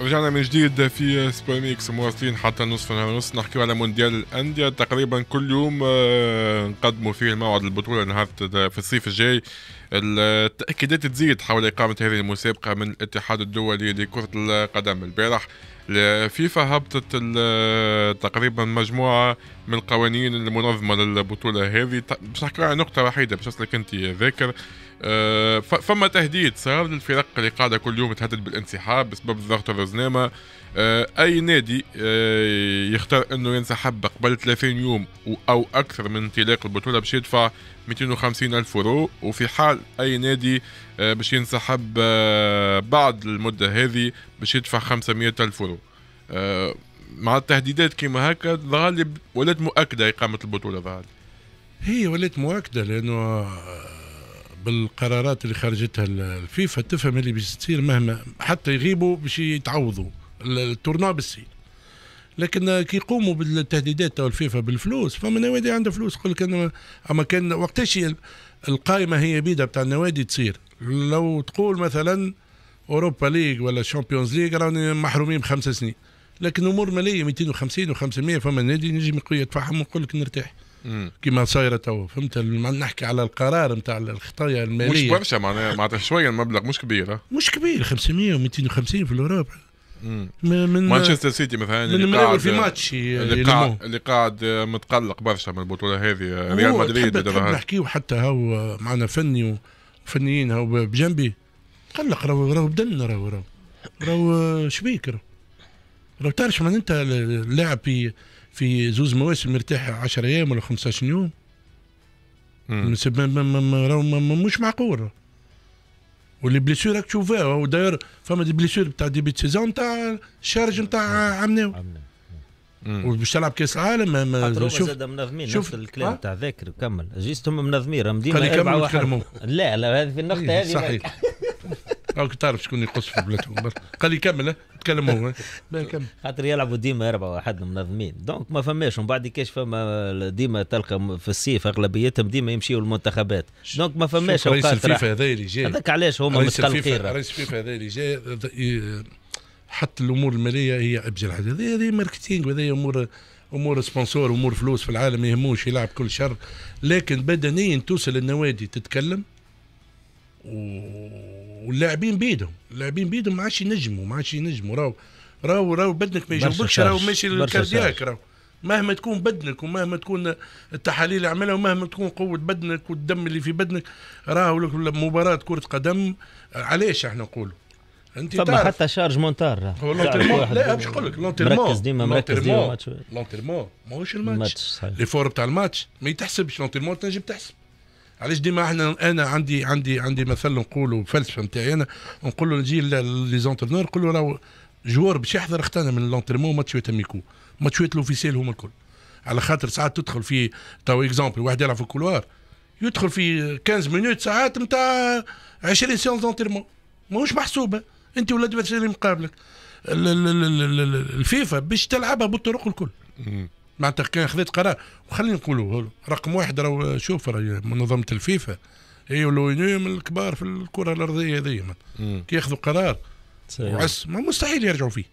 رجعنا من جديد في سوبر مواصلين حتى نصف نهار ونص نحكيو على مونديال الانديه تقريبا كل يوم آه، نقدموا فيه الموعد البطوله نهار في الصيف الجاي التاكيدات تزيد حول اقامه هذه المسابقه من الاتحاد الدولي لكره القدم البارح الفيفا هبطت تقريبا مجموعه من القوانين المنظمه للبطوله هذه مش نحكي على نقطه وحيده باش اصلك انت ذاكر آه، فما تهديد صار للفرق اللي قاعده كل يوم تهدد بالانسحاب بسبب ضغط الرزنامه آه، اي نادي آه، يختار انه ينسحب قبل 30 يوم او اكثر من انطلاق البطوله باش يدفع 250 الف يورو وفي حال اي نادي باش ينسحب بعد المده هذه باش يدفع 500 الف يورو مع التهديدات كيما هكا ظهر لي ولات مؤكده اقامه البطوله ظهر هي ولات مؤكده لانه بالقرارات اللي خرجتها الفيفا تفهم اللي بيصير مهما حتى يغيبوا باش يتعوضوا التورنوا بالسيل لكن كي يقوموا بالتهديدات تاع الفيفا بالفلوس فما نوادي عندها فلوس يقول لك انا اما كان وقتاش القائمه هي بيدها بتاع النوادي تصير لو تقول مثلا اوروبا ليغ ولا شامبيونز ليغ راني محرومين بخمس سنين لكن امور ماليه 250 و500 فما نادي نجم يدفعهم ويقول لك نرتاح كما صايره تو فهمت نحكي على القرار نتاع الخطايا الماليه مش برشا معناها معناتها شويه المبلغ مش كبير مش كبير 500 و250 في الاوروبا من مانشستر سيتي مثلا من اللي قاعد في ماتش آه، اللي قاعد اللي قاعد آه، متقلق برشا من البطوله هذه آه، ريال مدريد نحكيو حتى هو معنا فني وفنيين هو بجنبي قلق راهو راهو بدلنا راهو راهو راهو شبيك راهو راهو تعرف انت اللاعب في زوز مواسم مرتاح 10 ايام ولا 15 يوم مش معقول واللي بليسور راك تشوفها وداير فما دي بليسور بتاع بيت سيزون تاع الشارج نتاع عمناو وباش تلعب كاس العالم ما شوف زاد منظمين شوف الكلام تاع ذاكر وكمل جيست هم منظمين راهم ديما لا لا هذه في النقطه إيه، هذه صحيح راك تعرف شكون يقص في بلادهم قال لي كمل تكلم هو خاطر يلعبوا ديما اربعه واحد منظمين دونك ما فماش ومن بعد كاش فما ديما تلقى في الصيف اغلبيتهم ديما يمشيوا للمنتخبات دونك ما فماش رئيس الفيفا هذا اللي جاي هذاك علاش هما متقلقين رئيس الفيفا هذا اللي جاي حتى الامور الماليه هي ابجل حاجه هذه ماركتينغ وهذه امور امور سبونسور امور فلوس في العالم ما يهموش يلعب كل شر لكن بدنيا توصل النوادي تتكلم و واللاعبين بيدهم اللاعبين بيدهم ما عادش ينجموا ما عادش ينجموا راهو راهو راهو بدنك ما يجاوبكش راهو ماشي للكاردياك راهو مهما تكون بدنك ومهما تكون التحاليل اللي عملها ومهما تكون قوه بدنك والدم اللي في بدنك راهو مباراه كره قدم علاش احنا نقولوا انت فما تعرف. حتى شارج مونتار لا باش نقول لك مركز ديما مركز ديما لونتيرمون ماهوش الماتش لي فور بتاع الماتش ما يتحسبش لونتيرمون تنجم تحسب علاش ديما احنا انا عندي عندي عندي مثل نقولوا فلسفه نتاعي انا نقول له نجي لي زونترنور نقول له راهو جوار باش يحضر اختنا من لونترمون ماتشوات اميكو ماتشوات لوفيسيل هما الكل على خاطر ساعات تدخل في تو اكزومبل واحد يلعب في الكولوار يدخل في 15 مينوت ساعات نتاع 20 سيونس دونترمون ماهوش محسوبه انت والادفيرسيري مقابلك الفيفا باش تلعبها بالطرق الكل معناتها كان خذيت قرار وخلينا نقولوا رقم واحد راه شوف راه منظمه الفيفا هي والوينيو من الكبار في الكره الارضيه هذه كي ياخذوا قرار وعس ما مستحيل يرجعوا فيه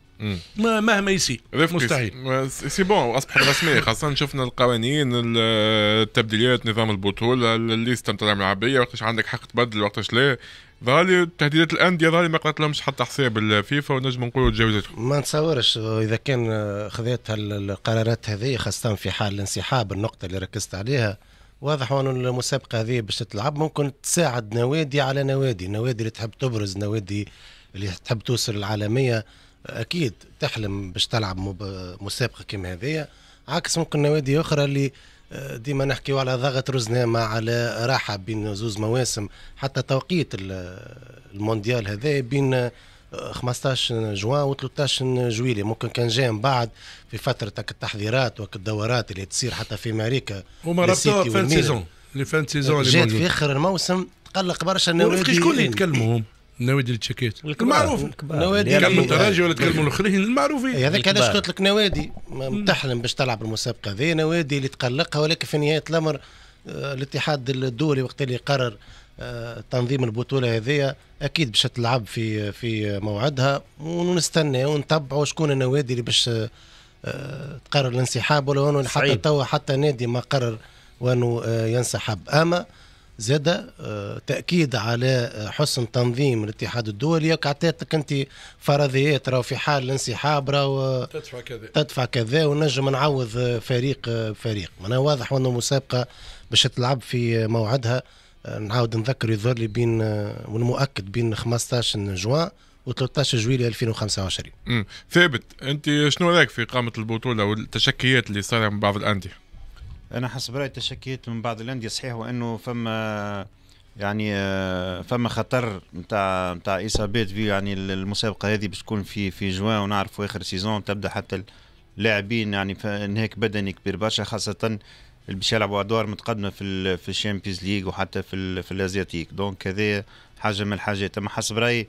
ما مهما يسي مستحيل سي بون اصبح رسمي خاصه شفنا القوانين التبديلات نظام البطوله الليست نتاع العبيه وقتاش عندك حق تبدل وقتاش لا ظهر تهديدات الانديه ظهر ما قالت لهمش حتى حساب الفيفا ونجم نقولوا تجاوزت ما نتصورش اذا كان خذيت القرارات هذه خاصه في حال الانسحاب النقطه اللي ركزت عليها واضح أن المسابقه هذه باش تلعب ممكن تساعد نوادي على نوادي نوادي اللي تحب تبرز نوادي اللي تحب توصل العالميه اكيد تحلم باش تلعب مسابقه كما هذه عكس ممكن نوادي اخرى اللي ديما نحكيو على ضغط رزنامة على راحة بين زوز مواسم حتى توقيت المونديال هذا بين 15 جوان و 13 جويلي ممكن كان جاي من بعد في فترة التحضيرات والدورات اللي تصير حتى في أمريكا هما رابطوها في سيزون فان سيزون جات في آخر الموسم تقلق برشا النوادي شكون اللي يتكلموا النوادي اللي تشكيت المعروف النوادي تكلم التراجي ولا تكلموا الاخرين المعروفين إيه، هذاك علاش قلت لك نوادي تحلم باش تلعب المسابقه هذه نوادي اللي تقلقها ولكن في نهايه الامر آه، الاتحاد الدولي وقت اللي قرر آه، تنظيم البطوله هذه اكيد باش تلعب في في موعدها ونستنى ونتبعوا شكون النوادي اللي باش آه، تقرر الانسحاب ولا حتى توا حتى نادي ما قرر وانه ينسحب اما زاد آه، تاكيد على آه، حسن تنظيم الاتحاد الدولي كعطيتك انت فرضيات راه في حال الانسحاب راهو تدفع كذا تدفع كذا ونجم نعوض آه، فريق فريق معناها واضح انه مسابقه باش تلعب في موعدها نعاود نذكر يظهر لي بين والمؤكد بين 15 جوان و13 جويلي 2025 امم ثابت انت شنو رايك في اقامه البطوله والتشكيات اللي صارت من بعض الانديه انا حسب رايي تشكيت من بعض الانديه صحيح وانه فما يعني آه، فما خطر نتاع نتاع اصابات في يعني المسابقه هذه باش تكون في في جوان ونعرفوا اخر سيزون تبدا حتى اللاعبين يعني انهاك بدني كبير برشا خاصه اللي باش يلعبوا ادوار متقدمه في في الشامبيونز ليغ وحتى في في الازياتيك دونك هذا حاجه من الحاجات اما حسب رايي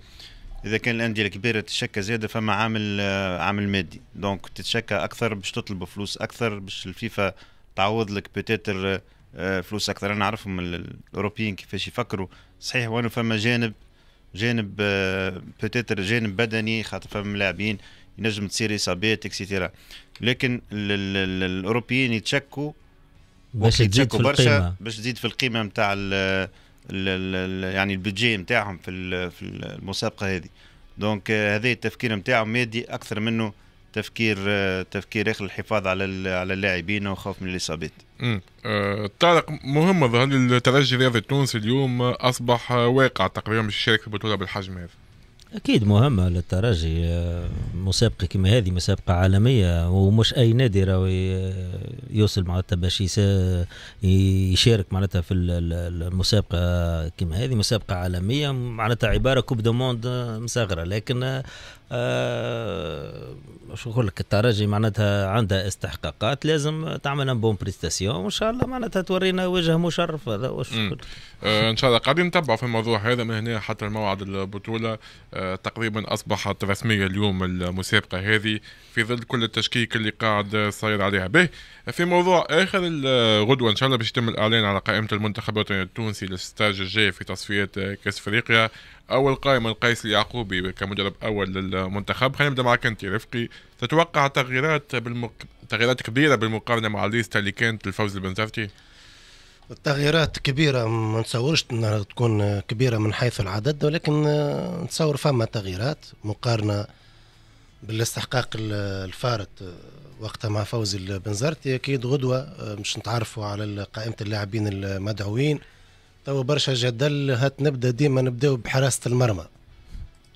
اذا كان الانديه الكبيره تتشكى زياده فما عامل آه، عامل مادي دونك تتشكى اكثر باش تطلب فلوس اكثر باش الفيفا تعوض لك بتاتر آه، آه، فلوس اكثر انا نعرفهم الاوروبيين كيفاش يفكروا صحيح وانا فما جانب جانب بتاتر آه، جانب بدني خاطر فما لاعبين ينجم تصير اصابات اكسيتيرا لكن الاوروبيين يتشكوا باش يتشكوا برشا باش تزيد في القيمه نتاع يعني البيدجي نتاعهم في المسابقه هذه دونك هذا التفكير نتاعهم مادي اكثر منه تفكير تفكير اخر الحفاظ على على اللاعبين وخوف من الاصابات. طارق آه، مهم ظهر الترجي الرياضي التونسي اليوم اصبح واقع تقريبا مش يشارك في البطوله بالحجم هذا. اكيد مهمه للترجي آه، مسابقه كما هذه مسابقه عالميه ومش اي نادي راهو يوصل معناتها باش يشارك معناتها في المسابقه كما هذه مسابقه عالميه معناتها عباره كوب دو موند مصغره لكن آه، شو نقول لك الترجي معناتها عندها استحقاقات لازم تعمل بون بريستاسيون وان شاء الله معناتها تورينا وجه مشرف هذا واش آه، ان شاء الله قاعدين نتبعوا في الموضوع هذا من هنا حتى الموعد البطوله آه، تقريبا اصبحت رسميه اليوم المسابقه هذه في ظل كل التشكيك اللي قاعد صاير عليها به في موضوع اخر الغدوه ان شاء الله باش يتم الاعلان على قائمه المنتخبات التونسي للستاج الجاي في تصفيات كاس افريقيا اول قائمه لقيس اليعقوبي كمدرب اول للمنتخب خلينا نبدا معك انت رفقي تتوقع تغييرات بالمق... تغييرات كبيره بالمقارنه مع ليستا اللي كانت الفوز البنزرتي التغييرات كبيرة ما نتصورش انها تكون كبيرة من حيث العدد ولكن نتصور فما تغييرات مقارنة بالاستحقاق الفارط وقتها مع فوزي البنزرتي اكيد غدوة آه، مش نتعرفوا على قائمة اللاعبين المدعوين تو برشا جدل هات نبدا ديما نبداو بحراسه المرمى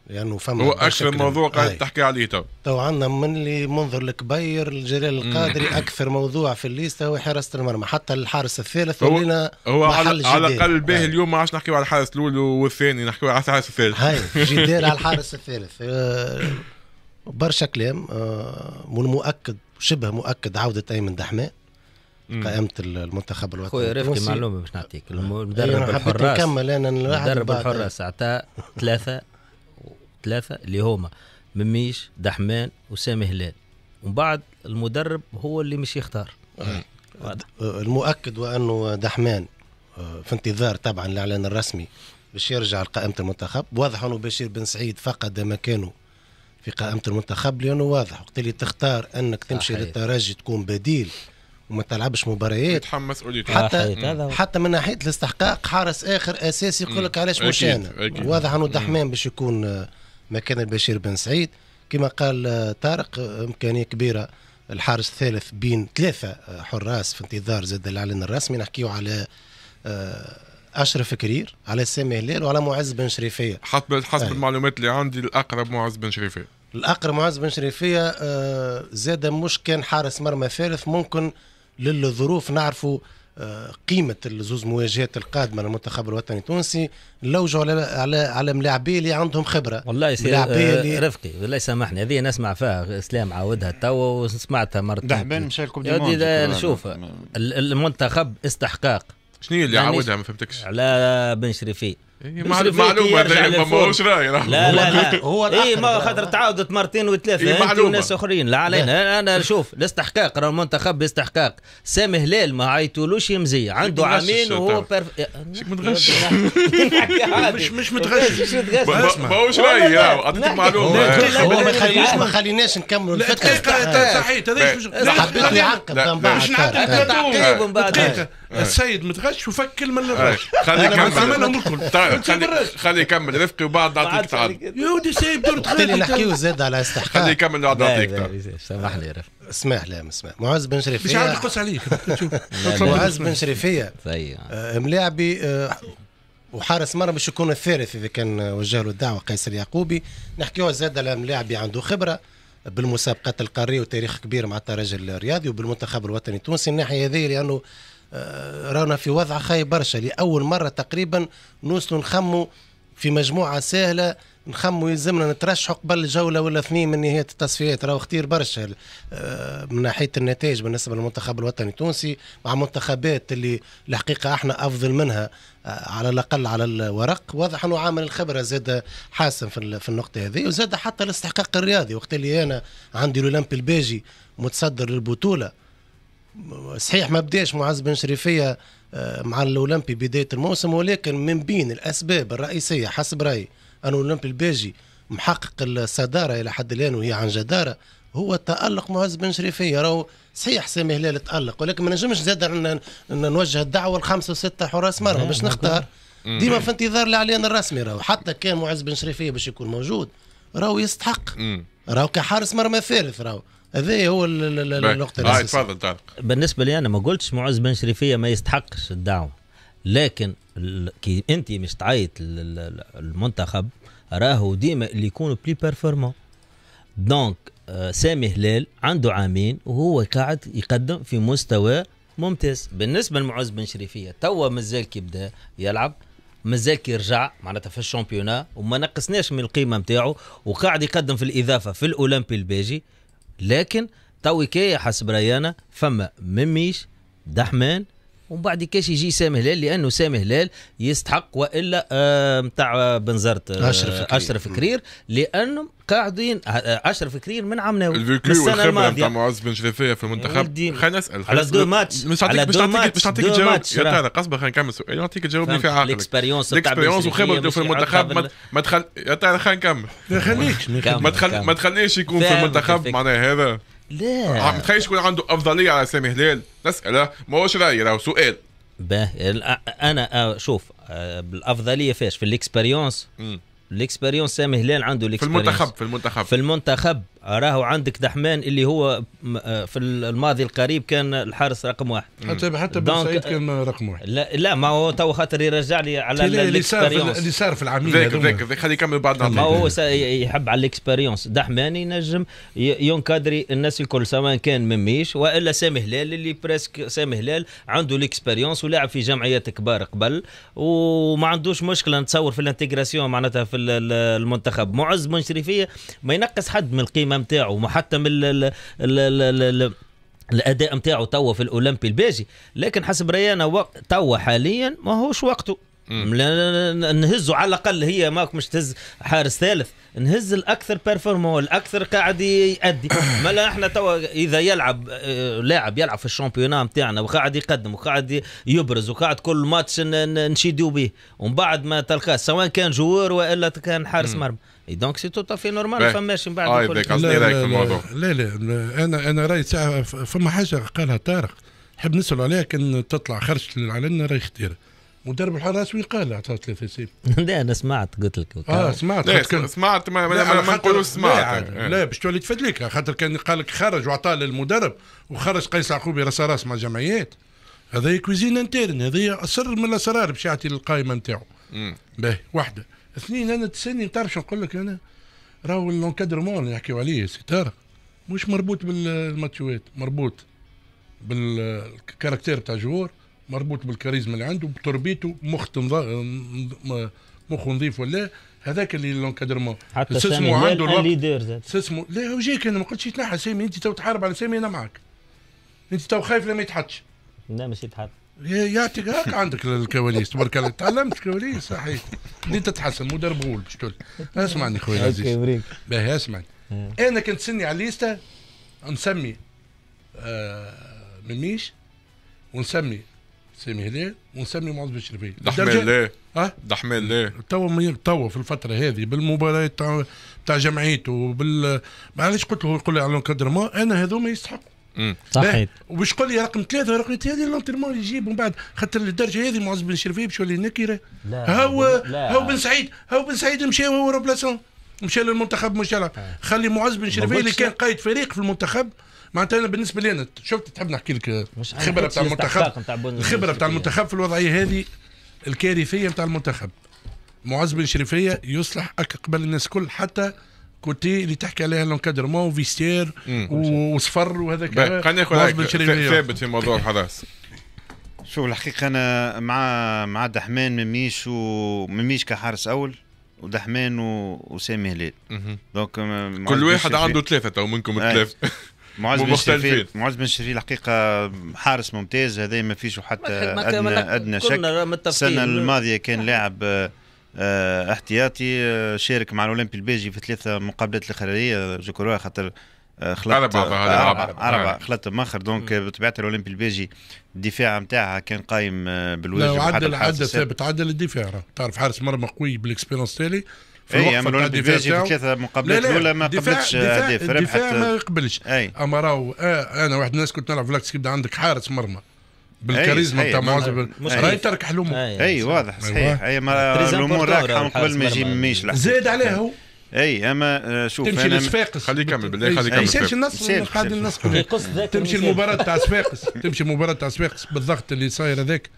لانه يعني فما هو اكثر موضوع قاعد تحكي عليه تو تو عندنا من اللي منظر الكبير لجلال القادري اكثر موضوع في الليستا هو حراسه المرمى حتى الحارس الثالث هو ولينا هو على, على الاقل به اليوم ما عادش نحكيو على الحارس الاول والثاني نحكيو على الحارس الثالث هاي جدال على الحارس الثالث آه، برشا كلام والمؤكد آه، شبه مؤكد عوده ايمن دحماء قائمه المنتخب الوطني خويا رفقي معلومه باش نعطيك المدرب أيوة، أيوة، الحراس نكمل انا المدرب الحراس اعطى ثلاثه ثلاثه اللي هما مميش دحمان وسامي هلال ومن بعد المدرب هو اللي مش يختار آه. المؤكد وانه دحمان آه، في انتظار طبعا الاعلان الرسمي باش يرجع لقائمه المنتخب واضح انه بشير بن سعيد فقد مكانه في قائمه المنتخب لانه واضح وقت اللي تختار انك تمشي للترجي تكون بديل وما تلعبش مباريات تتحمل مسؤوليته حتى آه، حتى من ناحيه الاستحقاق حارس اخر اساسي يقول لك علاش مش انا واضح انه الدحمان باش يكون آه، مكان البشير بن سعيد كما قال آه، طارق امكانيه كبيره الحارس الثالث بين ثلاثه حراس في انتظار زاد الاعلان الرسمي نحكيو على اشرف كرير على سامي هلال وعلى معز بن شريفيه حسب حسب المعلومات اللي عندي الاقرب معز بن شريفيه الاقرب معز بن شريفيه زاد مش كان حارس مرمى ثالث ممكن للظروف نعرفوا آه، قيمة الزوز مواجهات القادمة للمنتخب الوطني التونسي نلوجوا على على على ملاعبيه اللي عندهم خبرة والله يا سيدي آه، رفقي والله سامحني هذه نسمع فيها اسلام عاودها توا وسمعتها مرتين دحبان مشى لكم شوف المنتخب استحقاق شنو اللي يعني عاودها ما فهمتكش على بن شريفي إيه، معلومه ما ماهوش راي لا لا لا هو اي ما خاطر تعاودت مرتين وثلاثه إيه معلومه اخرين لا علينا إيه. انا شوف الاستحقاق راه المنتخب باستحقاق سامي هلال ما عيطولوش يمزي عنده عامين وهو بيرف... شك متغش مش مش متغش ماهوش راي اعطيتك معلومه هو ما خليناش ما خليناش نكملوا الفكره صحيت هذا حبيت نعقب باش نعقب من بعد السيد متغش وفك من الغش خليك نكمل الكل خلي خلي يكمل رفقي وبعد نعطيك تعال ودي سايب دور تخلي نحكيو زاد على استحقاق خلي يكمل نعطيك تعال سامح لي رفقي اسمح لي اسمح معز بن شريفيه مش عارف نقص عليك معز بن شريفيه طيب. آه، ملاعبي آه، وحارس مرمى باش يكون الثالث اذا كان وجه له الدعوه قيس اليعقوبي نحكيو زاد على ملاعبي عنده خبره بالمسابقات القاريه وتاريخ كبير مع الترجي الرياضي وبالمنتخب الوطني التونسي الناحيه هذه لانه رانا في وضع خايب برشا لاول مره تقريبا نوصلوا نخموا في مجموعه سهله نخموا يلزمنا نترشحوا قبل جوله ولا اثنين من نهايه التصفيات راهو كثير برشا آه، من ناحيه النتائج بالنسبه للمنتخب الوطني التونسي مع منتخبات اللي الحقيقه احنا افضل منها آه، على الاقل على الورق واضح انه عامل الخبره زاد حاسم في النقطه هذه وزاد حتى الاستحقاق الرياضي وقت اللي انا عندي الاولمبي الباجي متصدر للبطوله صحيح ما بداش معز بن شريفيه آه، مع الاولمبي بدايه الموسم ولكن من بين الاسباب الرئيسيه حسب رايي ان الاولمبي الباجي محقق الصداره الى حد الان وهي عن جداره هو تالق معز بن شريفيه راهو صحيح سامي هلال تالق ولكن ما نجمش زاد نوجه الدعوه لخمسه وسته حراس مرمى باش نختار ديما في انتظار الاعلان الرسمي راهو حتى كان معز بن شريفيه باش يكون موجود راهو يستحق راهو كحارس مرمى ثالث راهو هذا هو النقطه الاساسيه تفضل طارق بالنسبه لي انا ما قلتش معز بن شريفيه ما يستحقش الدعم لكن كي انت مش تعيط المنتخب راهو ديما اللي يكونوا بلي بيرفورمون دونك سامي هلال عنده عامين وهو قاعد يقدم في مستوى ممتاز بالنسبه لمعز بن شريفيه توا مازال كيبدا يلعب مازال كيرجع معناتها في الشامبيونا وما نقصناش من القيمه نتاعو وقاعد يقدم في الاضافه في الاولمبي الباجي لكن توي كي حسب ريانا فما مميش دحمان ومن بعد كاش يجي سامي هلال لانه سامي هلال يستحق والا نتاع آه، بنزرت آه، اشرف كرير. اشرف كرير لانه قاعدين آه، اشرف كرير من عمناوي السنه الماضيه نتاع معز بن شريفيه في المنتخب خلينا نسال على دو ماتش مش على مش نعطيك جواب يا ترى قصبه خلينا نكمل سؤال نعطيك جواب في عقلك الاكسبيريونس الاكسبيريونس وخبرته في المنتخب ما تخل يا ترى خلينا نكمل ما تخليش ما تخليش يكون في المنتخب معناها هذا لا متخيل يكون عنده افضليه على سامي هلال نساله ما هو راي راهو سؤال به انا شوف بالأفضلية فيش في الاكسبيريونس الاكسبيريونس سامي هلال عنده الاكسبيريونس في المنتخب في المنتخب في المنتخب راهو عندك دحمان اللي هو آه، في الماضي القريب كان الحارس رقم واحد حتى حتى بن سعيد كان آه، رقم واحد لا لا ما هو تو خاطر يرجع لي على الاكسبيريونس اللي صار في العامين ذاك ذاك خليه يكمل بعد ما هو يحب على الاكسبيريونس دحمان ينجم ينكادري الناس الكل سواء كان مميش والا سامي هلال اللي بريسك سامي هلال عنده الاكسبيريونس ولاعب في جمعيات كبار قبل وما عندوش مشكله نتصور في الانتيغراسيون معناتها في المنتخب معز بن شريفيه ما ينقص حد من القيمه الانضمام تاعو محتم ال الاداء نتاعو توا في الاولمبي الباجي لكن حسب ريانا وقت توا حاليا ماهوش وقته نهزوا على الاقل هي ماك مش تهز حارس ثالث نهز الاكثر بيرفورمو الاكثر قاعد يأدي مالا احنا توا اذا يلعب آه، لاعب يلعب في الشامبيونا نتاعنا وقاعد يقدم وقاعد يبرز وقاعد كل ماتش نشيدوا به ومن بعد ما تلقاه سواء كان جوار والا كان حارس مرمى اي دونك سي تو في نورمال ما فماش من بعد اه يبداك قصدي رايك في الموضوع لا لا انا انا رايي ساعه فما حاجه قالها طارق نحب نسال عليها كان تطلع خرجت للعلن راهي خطيره مدرب الحراس وين قال عطاه ثلاثة سيب لا انا سمعت قلت لك اه سمعت سمعت ما, ما نقولوش سمعت لا, آه. لا باش تولي تفدلك خاطر كان قال لك خرج وعطاه للمدرب وخرج قيس عقوبي راس راس مع جمعيات هذا كوزين انترن هذا سر من الاسرار باش يعطي القائمه نتاعو باهي واحده اثنين انا تسني تعرف شو نقول لك انا راهو لونكادرمون اللي نحكيو عليه ستار مش مربوط بالماتشوات مربوط بالكاركتير تاع جوار مربوط بالكاريزما اللي عنده بتربيته مخ مخه نظيف ولا هذاك اللي لونكادرمون حتى سامي عنده الوقت سسمو لا هو انا ما قلتش يتنحى سامي انت تو تحارب على سامي انا معك انت تو خايف لما يتحطش لا مش يتحط يعطيك تقاك عندك الكواليس تبارك الله تعلمت كواليس صحيح بديت تتحسن مدرب غول باش تقول اسمعني خويا العزيز باهي اسمعني انا كنت سني على الليستا نسمي آه، مميش ونسمي سامي هلال ونسمي معز بن شربيل دحمال لا ها دحمال لا توا توا في الفتره هذه بالمباريات تاع جمعيته وبال معلش قلت له يقول لي على ما انا هذوما يستحقوا صحيت وباش تقول لي رقم ثلاثه رقم ثلاثه لونتيرمون اللي يجيب من بعد خاطر الدرجه هذه معز بن شرفي باش يولي نكره هاو هاو بن سعيد هاو بن سعيد مشى وهو روبلاسون مشى للمنتخب مشى آه. خلي معز بن شرفي اللي كان قايد فريق في المنتخب معناتها انا بالنسبه لي انا شفت تحب نحكي لك الخبره بتاع المنتخب الخبره بتاع المنتخب في الوضعيه هذه الكارثيه بتاع المنتخب معز بن شرفيه يصلح قبل الناس كل حتى كوتي اللي تحكي عليها لونكادرمون وفيستير وصفر وهذاك خلينا ناخذ ثابت في موضوع الحراس شوف الحقيقة أنا مع مع دحمان مميش ومميش كحارس أول ودحمان و... وسامي هلال دونك كل واحد عنده ثلاثة تو منكم إيه. ثلاثة معز بن شريف معز بن شريف الحقيقه حارس ممتاز هذا ما فيش حتى ادنى ادنى شك السنه الماضيه كان لاعب آه، احتياطي آه، شارك مع الاولمبي البيجي في ثلاثه مقابلات الخلاليه جو خاطر آه، خلطت أربعة نعم. خلطت مخر دونك بطبيعة الأولمبي البيجي الدفاع نتاعها كان قايم بالواجب عدل عدل ثابت عدل الدفاع تعرف حارس مرمى قوي بالإكسبيرونس تالي في اي اما الاولمبي البيجي في ثلاثه مقابلات الاولى ما قبلتش اهداف الدفاع ما يقبلش اما راهو انا واحد الناس كنت نلعب في لاكس عندك حارس مرمى بالكاريزما تاع معظم راهي ترك حلمه اي, واضح صحيح اي الامور راكحه من قبل ما يجي ميش زاد عليه هو اي اما آه، شوف تمشي لصفاقس خليه يكمل بالله خليه يكمل يسالش النص قاعد النص تمشي المباراه تاع صفاقس تمشي المباراه تاع صفاقس بالضغط اللي صاير هذاك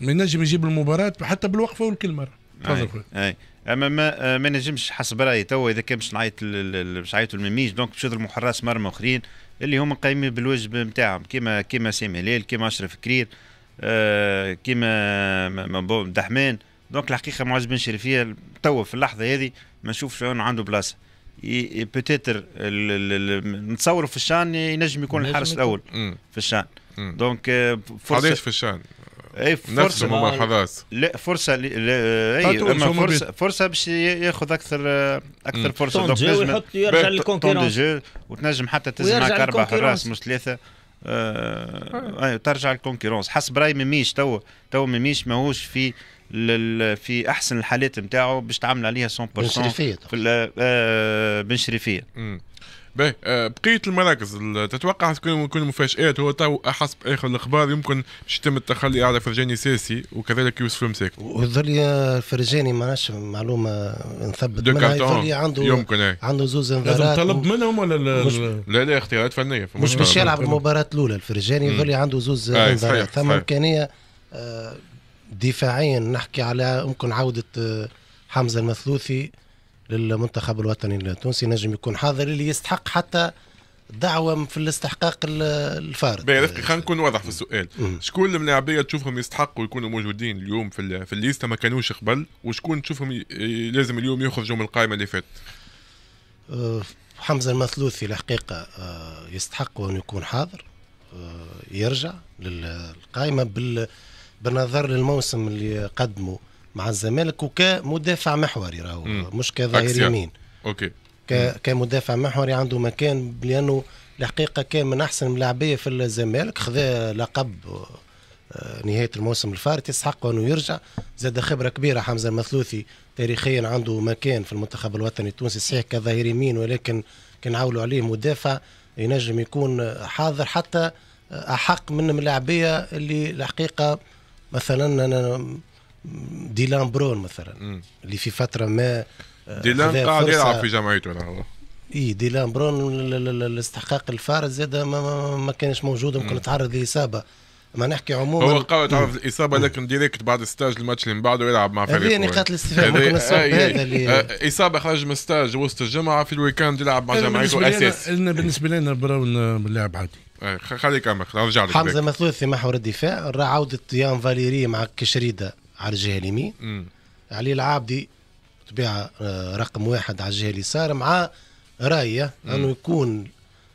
ما ينجم يجيب المباراه حتى بالوقفه والكلمه تفضل خويا اما ما آه، ما نجمش حسب رايي توا اذا كان باش نعيط باش نعيط المميج دونك باش يضربوا حراس مرمى اخرين اللي هما قايمين بالواجب نتاعهم كيما كيما سيم هلال كيما اشرف كرير آه، كيما دحمان دونك الحقيقه معجب بن فيها توا في اللحظه هذه ما نشوفش انه عنده بلاصه بوتيتر نتصور في الشان ينجم يكون الحارس الاول في الشان دونك آه، فرصه في الشان اي فرصه نفس الملاحظات لا فرصه ل... لا اي طيب، طيب، اما فرصه فرصه باش ياخذ اكثر اكثر فرصه دونك نجم يحط يرجع للكونكيرونس وتنجم حتى تهز معك اربع حراس مش ثلاثه آه أيوة، ترجع للكونكيرونس حسب راي ميميش تو تو ميميش ماهوش في في احسن الحالات نتاعو باش تعمل عليها 100% بن شريفيه بن شريفيه باهي بقيه المراكز تتوقع تكون يكون مفاجات هو تو حسب اخر الاخبار يمكن باش يتم التخلي على فرجاني ساسي وكذلك يوسف المساك وظل فرجاني ما معلومه نثبت دو كارتون عنده يمكن هي. إيه. عنده زوز انذارات لازم طلب منهم ولا لا مش... لا, لا اختيارات فنيه مش باش يلعب المباراه الاولى الفرجاني يظل عنده زوز انذارات ثم امكانيه آه، دفاعيا نحكي على يمكن عوده آه، حمزه المثلوثي للمنتخب الوطني التونسي نجم يكون حاضر اللي يستحق حتى دعوه في الاستحقاق الفارد باهي رفقي خلينا نكون واضح في السؤال شكون الملاعبيه تشوفهم يستحقوا يكونوا موجودين اليوم في في الليسته ما كانوش قبل وشكون تشوفهم لازم اليوم يخرجوا من القائمه اللي فاتت أه، حمزه المثلوثي الحقيقه أه، يستحق ان يكون حاضر أه، يرجع للقائمه بالنظر للموسم اللي قدمه مع الزمالك وكمدافع محوري راهو مش كظهير يعني. يمين اوكي كمدافع محوري عنده مكان لانه الحقيقه كان من احسن ملاعبيه في الزمالك خذا لقب آه، نهايه الموسم الفارت يستحق انه يرجع زاد خبره كبيره حمزه المثلوثي تاريخيا عنده مكان في المنتخب الوطني التونسي صحيح كظهير يمين ولكن كان عولوا عليه مدافع ينجم يكون حاضر حتى احق من ملاعبية اللي الحقيقه مثلا انا ديلان برون مثلا م. اللي في فتره ما آه، ديلان قاعد يلعب في جمعيته اي ديلان برون الاستحقاق الفارز زاد ما, ما, ما كانش موجود ممكن تعرض لاصابه ما نحكي عموما هو قوي تعرف الاصابه لكن ديريكت بعد ستاج الماتش اللي من بعده يلعب مع فريق هذه نقاط يعني الاستفهام ممكن آه، هذا اللي آه، اصابه خرج من ستاج وسط الجمعه في الويكاند يلعب مع جمعيته اساسي بالنسبه لنا براون لاعب عادي خليك امك نرجع لك حمزه في محور الدفاع عوده يان فاليري مع كشريده على الجهه اليمين علي العابدي طبيعه آه، رقم واحد على الجهه اليسار مع رايه انه يكون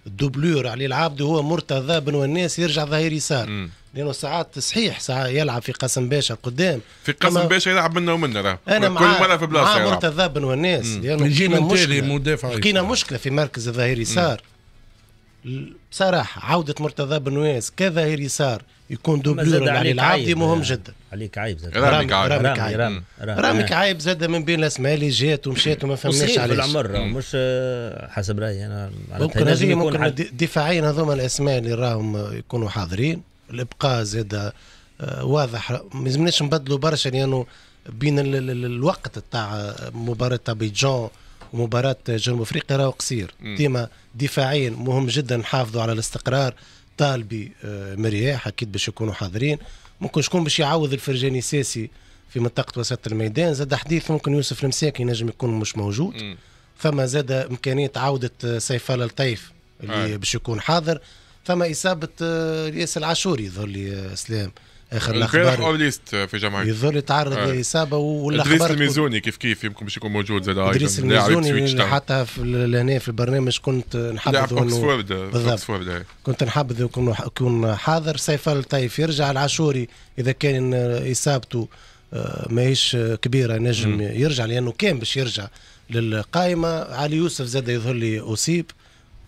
الدوبلور علي العابدي هو مرتضى بن والناس يرجع ظهير يسار لانه ساعات صحيح ساعات يلعب في قاسم باشا قدام في قاسم باشا يلعب منا ومنا راه انا مع كل مره في بلاصه مرتضى بن والناس لانه لقينا مشكله مدافع لقينا مشكله في مركز الظهير يسار بصراحه عوده مرتضى بن بنواس كظهير يسار يكون دوبلور يعني علي العابدي مهم جدا عليك عيب زاد رامي رامي رامي رامي عيب, رامي رامي رامي عيب زاد من بين الاسماء اللي جات ومشات وما فهمناش علاش العمر مش حسب رايي انا ممكن هذه ممكن دفاعيا هذوما الاسماء اللي راهم يكونوا حاضرين الابقاء زاد آه، واضح ما لازمناش نبدلوا برشا لانه يعني بين الوقت تاع مباراه ابيجان ومباراة جنوب افريقيا راهو قصير ديما دفاعيا مهم جدا نحافظوا على الاستقرار طالبي آه، مرياح اكيد باش يكونوا حاضرين ممكن شكون باش يعوض الفرجاني ساسي في منطقه وسط الميدان زاد حديث ممكن يوسف المساكي نجم يكون مش موجود فما زاد امكانيه عوده آه، سيفال الطيف اللي باش يكون حاضر فما اصابه آه، الياس العاشوري يظهر لي اسلام اخر الاخبار امبارح اوليست آه، في جمعيه يظهر يتعرض آه. لاصابه والاخبار ادريس الميزوني كيف كيف يمكن باش يكون موجود زاد ادريس الميزوني حتى هنا في البرنامج كنت نحبذ آه، بالضبط آه. كنت نحبذ يكون حاضر سيف الطيف يرجع العاشوري اذا كان اصابته ماهيش كبيره نجم م. يرجع لانه كان باش يرجع للقائمه علي يوسف زاد يظل لي اصيب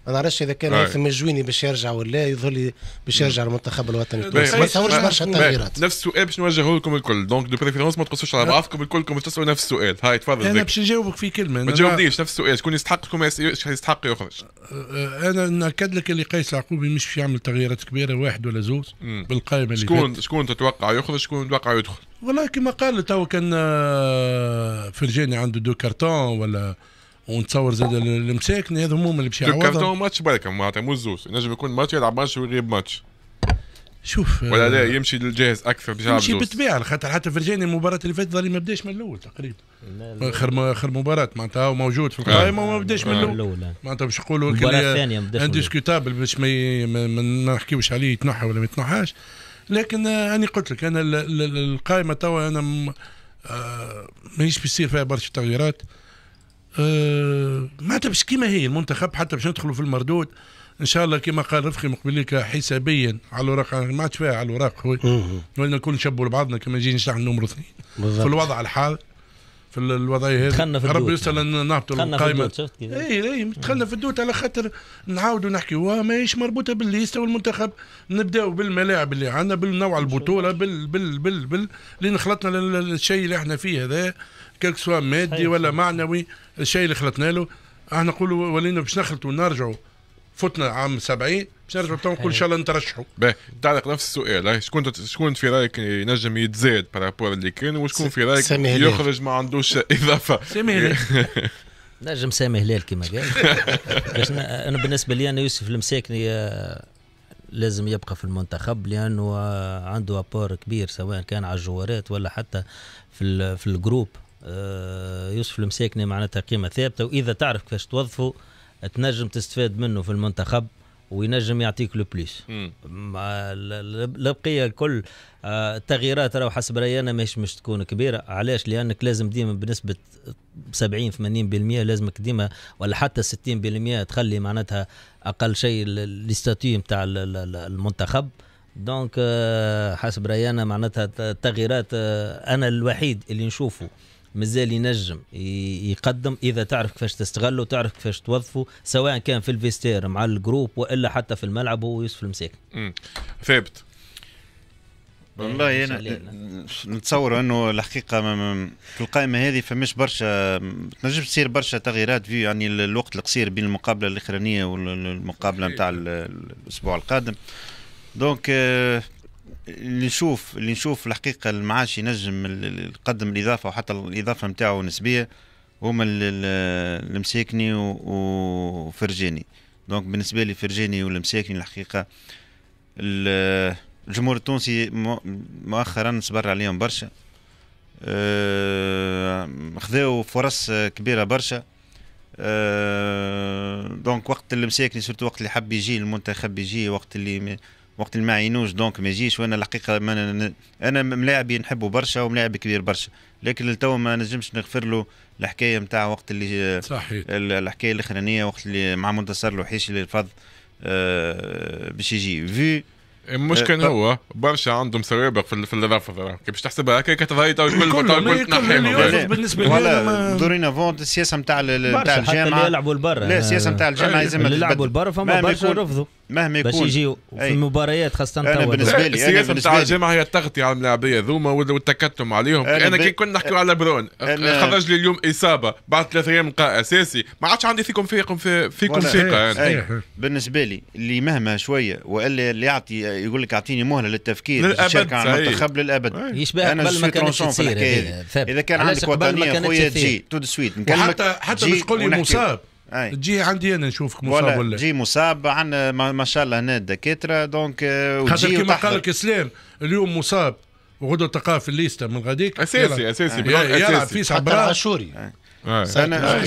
ما نعرفش اذا كان هيثم الجويني باش يرجع ولا يظهر لي باش يرجع المنتخب الوطني التونسي ما تصورش برشا تغييرات نفس السؤال باش نوجهه لكم الكل دونك دو بريفيرونس ما تقصوش على بعضكم الكلكم تسالوا نفس السؤال هاي تفضل انا باش نجاوبك في كلمه ما تجاوبنيش نفس السؤال شكون يستحق شكون يستحق يخرج أه، انا ناكد لك اللي قيس العقوبي مش في يعمل تغييرات كبيره واحد ولا زوج بالقائمه اللي شكون شكون تتوقع يخرج شكون تتوقع يدخل والله كما قال تو كان آه، فرجاني عنده دو كارتون ولا ونتصور زاد المساكن هذو هما اللي باش يعوضوا كارتون ماتش بركه معناتها مو الزوز ينجم يكون ماتش يلعب ماتش ويغيب ماتش شوف ولا لا يمشي للجاهز اكثر باش يمشي بالطبيعه خاطر حتى فرجاني المباراه اللي فاتت ظهري ما بداش من الاول تقريبا اخر اخر مباراه معناتها موجود في القائمه وما بداش من الاول معناتها باش نقولوا انديسكوتابل باش ما نحكيوش عليه يتنحى ولا ما يتنحاش لكن انا قلت لك انا القائمه توا انا ماهيش بيصير فيها برشا تغييرات آه، ما معناتها كيما هي المنتخب حتى باش ندخلوا في المردود ان شاء الله كما قال رفقي مقبليك حسابيا على الاوراق ما عادش فيها على الاوراق ولنا نكون نشبوا لبعضنا كما جينا نشتغل نمر اثنين في الوضع الحال في الوضعيه هذه ربي يسهل نهبطوا القائمه اي اي إيه، إيه، دخلنا في الدوت على خاطر نعاودوا هو ماهيش مربوطه بالليستا والمنتخب نبداو بالملاعب اللي عندنا بالنوع البطوله بال بال بال بال نخلطنا للشيء اللي احنا فيه هذا كلك سواء مادي ولا معنوي الشيء اللي خلطنا له احنا نقولوا ولينا باش نخلطوا نرجعوا فتنا عام 70 باش نرجعوا تو نقول ان شاء الله نترشحوا. باهي تعلق نفس السؤال شكون شكون في رايك ينجم يتزاد بارابور اللي كان وشكون في رايك يخرج ما عندوش اضافه. سامي نجم سامي هلال كما قال باش انا بالنسبه لي انا يوسف المساكني لازم يبقى في المنتخب لانه عنده ابور كبير سواء كان على الجوارات ولا حتى في في الجروب آه، يوسف المساكني معناتها قيمه ثابته واذا تعرف كيفاش توظفه تنجم تستفاد منه في المنتخب وينجم يعطيك لو بليس مع البقيه الكل آه، التغييرات راهو حسب رايي انا ماهيش مش تكون كبيره علاش لانك لازم ديما بنسبه 70 80% لازمك ديما ولا حتى 60% تخلي معناتها اقل شيء الاستاتيو نتاع المنتخب دونك آه، حسب رايي انا معناتها التغييرات انا الوحيد اللي نشوفه مازال ينجم يقدم اذا تعرف كيفاش تستغله وتعرف كيفاش توظفه سواء كان في الفيستير مع الجروب والا حتى في الملعب هو يوسف المساكن ثابت والله انا نتصور انه الحقيقه في القائمه هذه فماش برشا تنجم تصير برشا تغييرات في يعني الوقت القصير بين المقابله الاخرانيه والمقابله نتاع الاسبوع القادم دونك آه، اللي نشوف اللي نشوف الحقيقه المعاش ينجم يقدم الاضافه وحتى الاضافه نتاعو نسبيه هما المساكني وفرجاني دونك بالنسبه لي فرجاني والمساكني الحقيقه الجمهور التونسي مؤخرا صبر عليهم برشا آه، خذاو فرص كبيره برشا آه، دونك وقت المساكني سورتو وقت اللي حب يجي المنتخب يجي وقت اللي وقت اللي ما عينوش دونك ما يجيش وانا الحقيقه ما انا ملاعبي نحبه برشا وملاعب كبير برشا لكن لتو ما نجمش نغفر له الحكايه نتاع وقت اللي صحيح الحكايه الاخرانيه وقت اللي مع منتصر الوحيشي اللي رفض أه باش يجي في إيه، مش كان آه، هو برشا عندهم سوابق في في الرفض كي باش تحسبها هكا تظهر تو الكل تو الكل تنحيهم بالنسبه لي دورينا فون السياسه نتاع نتاع الجامعه يلعبوا لبرا لا السياسه نتاع الجامعه لازم اللي يلعبوا لبرا فما برشا رفضوا مهما يكون باش يجيو في المباريات خاصه انا بالنسبه لي السياسه نتاع الجامعه هي التغطيه على الملاعبيه ذوما والتكتم عليهم انا, أنا ب... كي كنا نحكيو على برون خرج لي اليوم اصابه بعد ثلاث ايام لقاء اساسي ما عادش عندي فيكم فيكم في... فيكم ثقه يعني. بالنسبه لي اللي مهما شويه والا اللي يعطي يقول لك اعطيني مهله للتفكير للابد عن للابد يشبه قبل ما كانت تصير اذا كان عندك وطنيه خويا تجي تو سويت حتى حتى مش قول مصاب أي. تجي عندي انا نشوفك مصاب ولا, ولا. تجي مصاب عندنا ما شاء الله هنا الدكاتره دونك خاطر كيما قال لك اسلام اليوم مصاب وغدوه تلقاه في الليسته من غاديك اساسي اساسي يلعب في سبعه عاشوري انا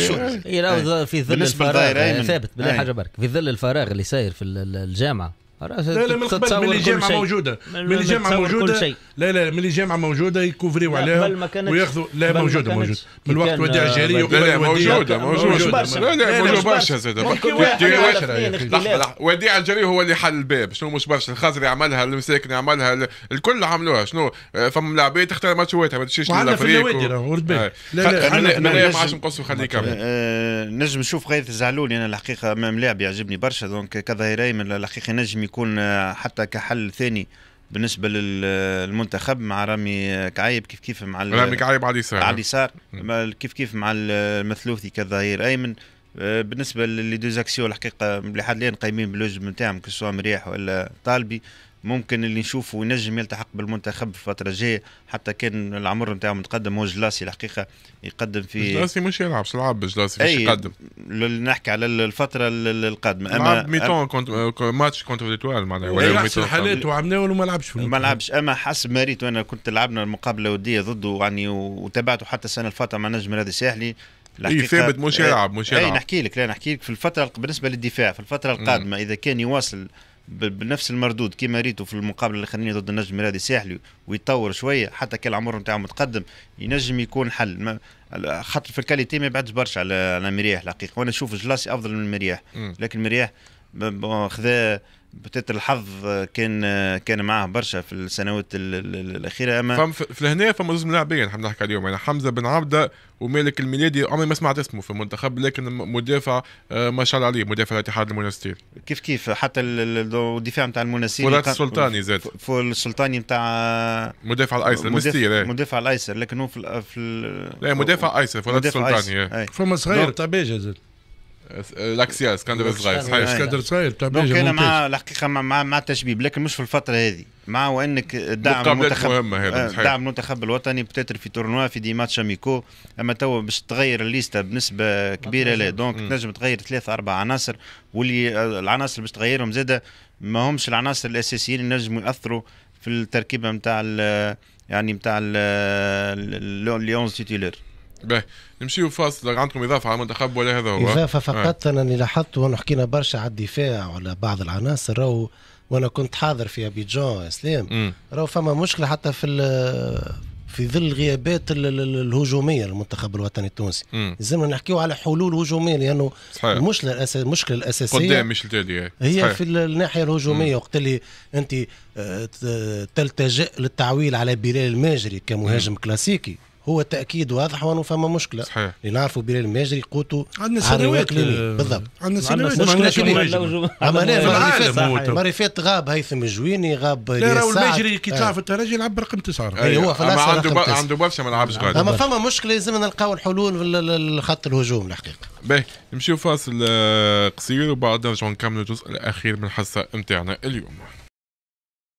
في ظل الفراغ ثابت بلا حاجه برك في ظل الفراغ اللي ساير في الجامعه لا لا من قبل ملي الجامعه موجوده ملي الجامعه موجوده لا لا ملي الجامعه موجوده يكوفريو عليها وياخذوا لا موجوده موجوده من الوقت وديع الجاري لا لا موجوده موجوده لا لا موجوده برشا زاد وديع الجاري هو اللي حل الباب شنو مش برشا الخزري عملها المساكن عملها الكل عملوها شنو فما لاعبين تختار ماتشواتها ما تشيش للافريق في النوادي لا لا ما عادش نقصوا خليه يكمل نجم نشوف غيث زعلولي انا الحقيقه ملاعب يعجبني برشا دونك كظاهري الحقيقه نجم يكون حتى كحل ثاني بالنسبه للمنتخب مع رامي كعيب كيف كيف مع رامي كعيب على اليسار على اليسار كيف كيف مع المثلوثي كظهير ايمن آه، بالنسبه للي الحقيقه لحد الان قايمين بالوجب نتاعهم كسوا مريح ولا طالبي ممكن اللي نشوفه ينجم يلتحق بالمنتخب في الفتره الجايه حتى كان العمر نتاعو متقدم هو جلاسي الحقيقه يقدم في جلاسي مش يلعب لعب جلاسي مش يقدم نحكي على الفتره القادمه اما لعب ميتون كنت ماتش كونتر ليتوال معناها ولا إيه، ميتون حالات ولا ما لعبش ما لعبش اما حسب ما ريت وانا كنت لعبنا المقابله وديه ضده يعني وتابعته حتى السنه الفتره مع نجم النادي الساحلي اي ثابت مش إيه، يلعب مش إيه، يلعب اي نحكي لك لا نحكي لك في الفتره بالنسبه للدفاع في الفتره القادمه اذا كان يواصل بنفس المردود كيما ريتو في المقابله الاخرانيه ضد النجم الرياضي ساحلي ويتطور شويه حتى كان العمر نتاعو متقدم ينجم يكون حل خاطر في الكاليتي ما يبعدش برشا على على مرياح الحقيقه وانا نشوف جلاسي افضل من المرياح لكن مرياح خذا بتاتر الحظ كان كان معاه برشا في السنوات الاخيره اما فم في لهنا فما زوج لاعبين حنا نحكي عليهم يعني حمزه بن عبده ومالك الميلادي عمري ما سمعت اسمه في المنتخب لكن مدافع آه، ما شاء الله عليه مدافع الاتحاد المنستير كيف كيف حتى الدفاع نتاع المنستير فولاد السلطاني زاد فول السلطاني نتاع مدافع الايسر مستير إيه. مدافع الايسر لكن هو في, في لا مدافع ايسر فولاد السلطاني إيه. فما صغير تاع زاد لاكسيا اسكندر الصغير صحيح اسكندر الصغير دونك انا مع الحقيقه مع مع التشبيب لكن مش في الفتره هذه مع وانك الدعم المنتخب دعم المنتخب آه، الوطني بتاتر في تورنوا في دي ماتش اميكو اما تو باش تغير الليستا بنسبه كبيره لا دونك تنجم تغير ثلاث اربع عناصر واللي آه، العناصر باش تغيرهم زاده ما همش العناصر الاساسيين اللي نجموا ياثروا في التركيبه نتاع يعني نتاع ليونز تيتولير باهي نمشيو فاصل عندكم اضافه على المنتخب ولا هذا هو؟ اضافه آه. فقط آه. انا اللي لاحظت وانا حكينا برشا على الدفاع وعلى بعض العناصر راهو وانا كنت حاضر في ابيجان اسلام راهو فما مشكله حتى في في ظل الغيابات الهجوميه للمنتخب الوطني التونسي لازمنا نحكيو على حلول هجوميه لانه صحيح. المشكله المشكله الاساسيه قدام مش التالي هي صحيح. في الناحيه الهجوميه وقت اللي انت آه، تلتجئ للتعويل على بلال الماجري كمهاجم مم. كلاسيكي هو تاكيد واضح وانه فما مشكله صحيح اللي نعرفوا بلال الماجري قوته عندنا سنوات آه، بالضبط عندنا سنوات مشكله كبيره اما انا المره فات غاب هيثم الجويني غاب لا راهو الماجري آه. كي تلعب في الترجي يلعب برقم تسعه اي هو في اما عنده عنده برشا ما لعبش غادي اما فما مشكله لازم نلقاو الحلول في الخط الهجوم الحقيقه باهي نمشيو فاصل آه، قصير وبعدها نرجعوا نكملوا الجزء الاخير من الحصه نتاعنا اليوم